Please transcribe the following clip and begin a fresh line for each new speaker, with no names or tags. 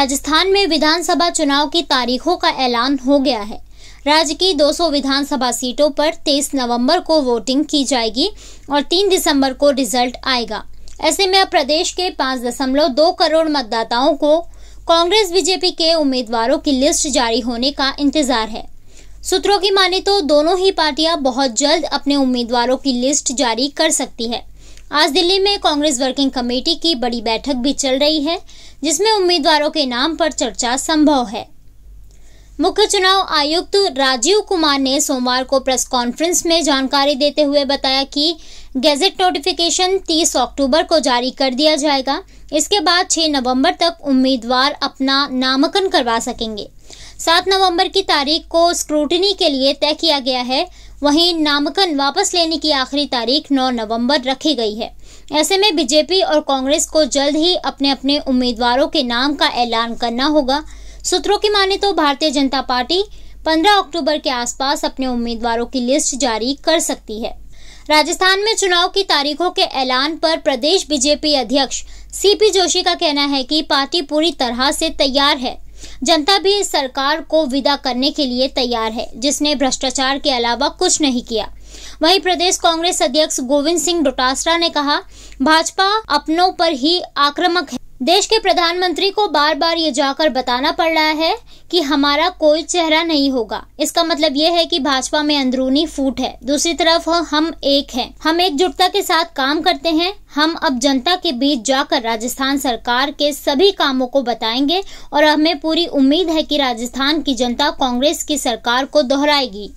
राजस्थान में विधानसभा चुनाव की तारीखों का ऐलान हो गया है राज्य की 200 विधानसभा सीटों पर 23 नवंबर को वोटिंग की जाएगी और 3 दिसंबर को रिजल्ट आएगा ऐसे में अब प्रदेश के 5.2 करोड़ मतदाताओं को कांग्रेस बीजेपी के उम्मीदवारों की लिस्ट जारी होने का इंतजार है सूत्रों की माने तो दोनों ही पार्टियां बहुत जल्द अपने उम्मीदवारों की लिस्ट जारी कर सकती है आज दिल्ली में कांग्रेस वर्किंग कमेटी की बड़ी बैठक भी चल रही है जिसमें उम्मीदवारों के नाम पर चर्चा संभव है मुख्य चुनाव आयुक्त राजीव कुमार ने सोमवार को प्रेस कॉन्फ्रेंस में जानकारी देते हुए बताया कि गैजेट नोटिफिकेशन 30 अक्टूबर को जारी कर दिया जाएगा इसके बाद 6 नवंबर तक उम्मीदवार अपना नामांकन करवा सकेंगे 7 नवंबर की तारीख को स्क्रूटनी के लिए तय किया गया है वहीं नामांकन वापस लेने की आखिरी तारीख 9 नवंबर रखी गई है ऐसे में बीजेपी और कांग्रेस को जल्द ही अपने अपने उम्मीदवारों के नाम का ऐलान करना होगा सूत्रों की माने तो भारतीय जनता पार्टी 15 अक्टूबर के आसपास अपने उम्मीदवारों की लिस्ट जारी कर सकती है राजस्थान में चुनाव की तारीखों के ऐलान पर प्रदेश बीजेपी अध्यक्ष सीपी जोशी का कहना है कि पार्टी पूरी तरह से तैयार है जनता भी इस सरकार को विदा करने के लिए तैयार है जिसने भ्रष्टाचार के अलावा कुछ नहीं किया वहीं प्रदेश कांग्रेस अध्यक्ष गोविंद सिंह डोटासरा ने कहा भाजपा अपनों पर ही आक्रामक है देश के प्रधानमंत्री को बार बार ये जाकर बताना पड़ रहा है कि हमारा कोई चेहरा नहीं होगा इसका मतलब ये है कि भाजपा में अंदरूनी फूट है दूसरी तरफ हम एक हैं हम एकजुटता के साथ काम करते हैं हम अब जनता के बीच जाकर राजस्थान सरकार के सभी कामों को बताएंगे और हमें पूरी उम्मीद है कि राजस्थान की जनता कांग्रेस की सरकार को दोहराएगी